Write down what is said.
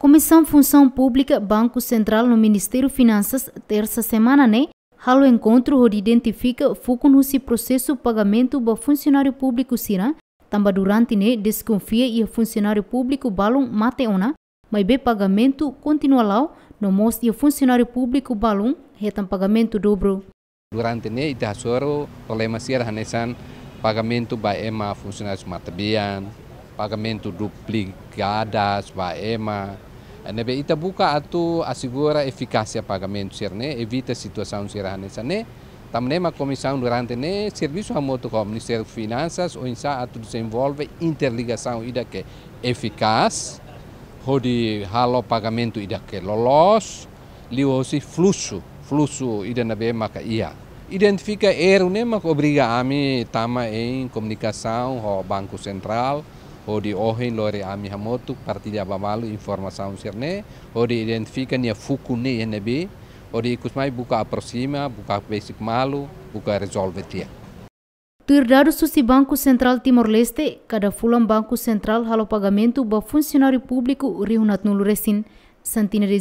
Comissão Função Pública, Banco Central no Ministério Finanças, terça semana, né? Halo encontro onde identifica foco no se processo pagamento do funcionário público sira, né? também durante né desconfia e funcionário público balum mateona, mas be pagamento continua lá, no most e funcionário público é retam pagamento dobro. Durante né ita soro problema sira hanesan né, pagamento ba ema funcionários matabian, pagamento duplicadas ba ema nebe ita buka atu assegura eficácia pagamento ser né evita situação ser nessa né também a comissão durante né serviço a moto como Ministério de Finanças ou insa atu desenvolve interligação ida que eficaz hodi halo pagamento ida que lolos liosi fluxo fluxo ida nabe maca ia identifica erro né maka obriga a mim tama em comunicação o Banco Central odi ohin lori ami hamotu partida babalu informação serne odi identifica ya fuku ne enebe odi kusmai buka aproxima buka basic malu buka resolve tia Pirdado susi Banco Sentral Timor-Leste, kada fulan Banco Sentral halo pagamento ba funcionário público Rio Natnulo Resin, Santina de